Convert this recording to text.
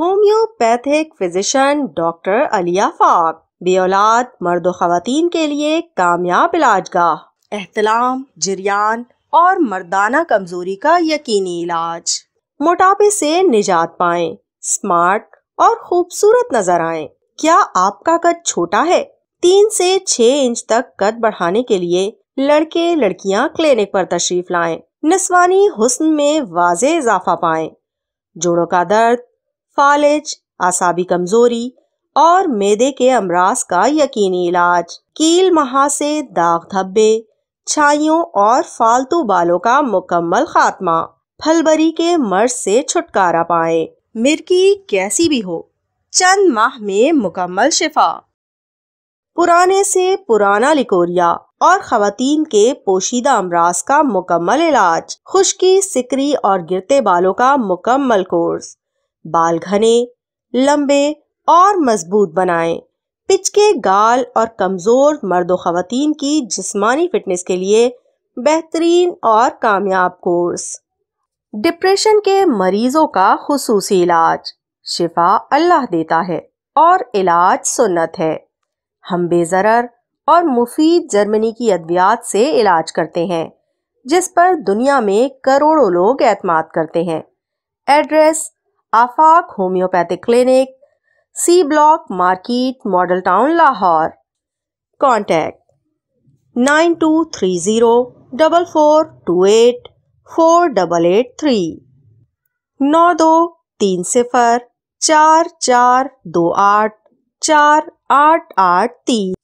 Homeopathic physician doctor Aliya फाक बेलाद मर्द खातन के लिए कामयाब इलाजगाह एहतलाम जरियान और मर्दाना कमज़ोरी का यकीनी इलाज मोटापे से निजात पाए स्मार्ट और खूबसूरत नज़र आए क्या आपका कद छोटा है तीन से छः इंच तक कद बढ़ाने के लिए लड़के लड़कियां क्लिनिक पर तशरीफ लाएं। नस्वानी हुस्न में वाज इजाफा पाएं। जोड़ों का दर्द फालिज आसाबी कमजोरी और मेदे के अमराज का यकीनी इलाज कील महा से दाग धब्बे छाइयों और फालतू बालों का मुकम्मल खात्मा फलबरी के मर्ज से छुटकारा पाए मिर्की कैसी भी हो चंद माह में मुकम्मल शिफा पुराने से पुराना लिकोरिया और खातन के पोशीदा अमराज का मुकम्मल इलाज खुश्की सिकरी और गिरते बालों का मुकम्मल कोर्स बाल घने लंबे और मजबूत बनाएं पिचके गाल और कमज़ोर मर्द खातन की जिस्मानी फिटनेस के लिए बेहतरीन और कामयाब कोर्स डिप्रेशन के मरीज़ों का खसूस इलाज शिफा अल्लाह देता है और इलाज सुन्नत है हम बेजर और मुफीद जर्मनी की अद्वियात से इलाज करते हैं जिस पर दुनिया में करोड़ों लोग एतमाद करते हैं address Afaq homeopathic clinic C block market model town Lahore contact nine two three zero double four two eight four double eight three नौ दो तीन सिफर चार चार दो आठ चार आठ आठ तीन